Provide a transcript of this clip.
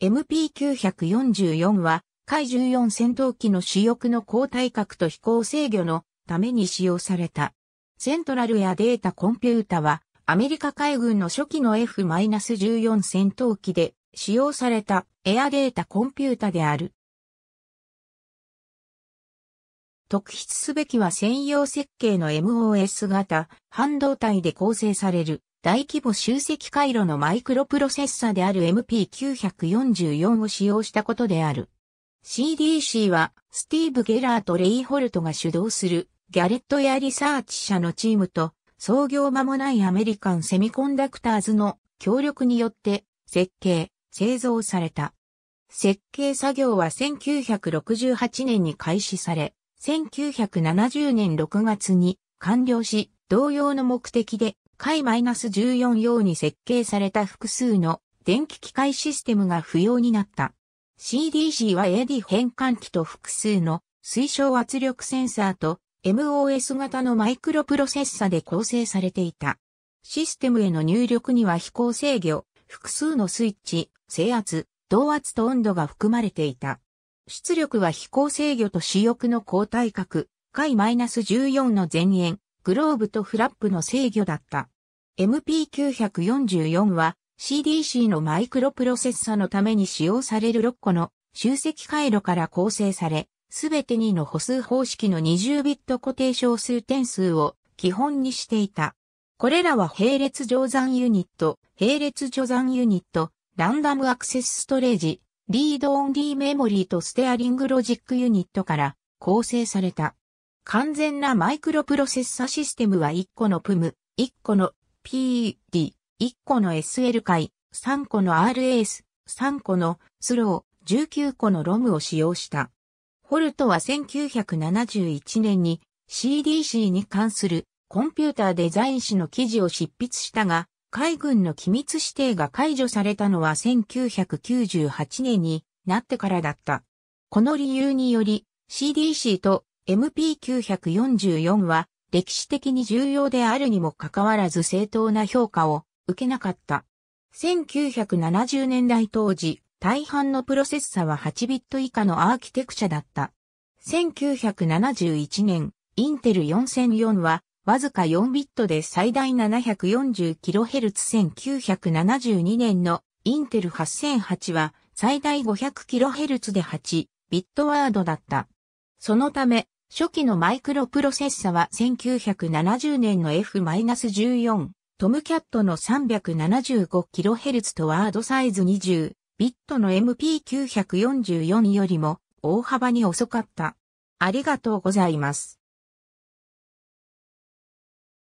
MP944 は、海14戦闘機の主翼の高体角と飛行制御のために使用された。セントラルやデータコンピュータは、アメリカ海軍の初期の F-14 戦闘機で使用されたエアデータコンピュータである。特筆すべきは専用設計の MOS 型半導体で構成される大規模集積回路のマイクロプロセッサである MP944 を使用したことである。CDC は、スティーブ・ゲラーとレイ・ホルトが主導する、ギャレットやリサーチ社のチームと、創業間もないアメリカンセミコンダクターズの協力によって設計、製造された。設計作業は1968年に開始され、1970年6月に完了し、同様の目的でス -14 用に設計された複数の電気機械システムが不要になった。CDC は AD 変換器と複数の推奨圧力センサーと MOS 型のマイクロプロセッサで構成されていた。システムへの入力には飛行制御、複数のスイッチ、制圧、動圧と温度が含まれていた。出力は飛行制御と主翼の交代角、ス -14 の前縁、グローブとフラップの制御だった。MP944 は CDC のマイクロプロセッサのために使用される6個の集積回路から構成され、すべて2の歩数方式の20ビット固定小数点数を基本にしていた。これらは並列乗算ユニット、並列乗算ユニット、ランダムアクセスストレージ、リードオンリーメモリーとステアリングロジックユニットから構成された。完全なマイクロプロセッサシステムは1個の PUM、1個の PD、1個の SL 回、3個の RS、3個のスロー、19個の ROM を使用した。ホルトは1971年に CDC に関するコンピューターデザイン誌の記事を執筆したが、海軍の機密指定が解除されたのは1998年になってからだった。この理由により CDC と MP944 は歴史的に重要であるにもかかわらず正当な評価を受けなかった。1970年代当時、大半のプロセッサは8ビット以下のアーキテクチャだった。1971年、インテル4004はわずか4ビットで最大 740kHz1972 年のインテル8008は最大 500kHz で8ビットワードだった。そのため、初期のマイクロプロセッサは1970年の F-14、トムキャットの 375kHz とワードサイズ20、ビットの MP944 よりも大幅に遅かった。ありがとうございます。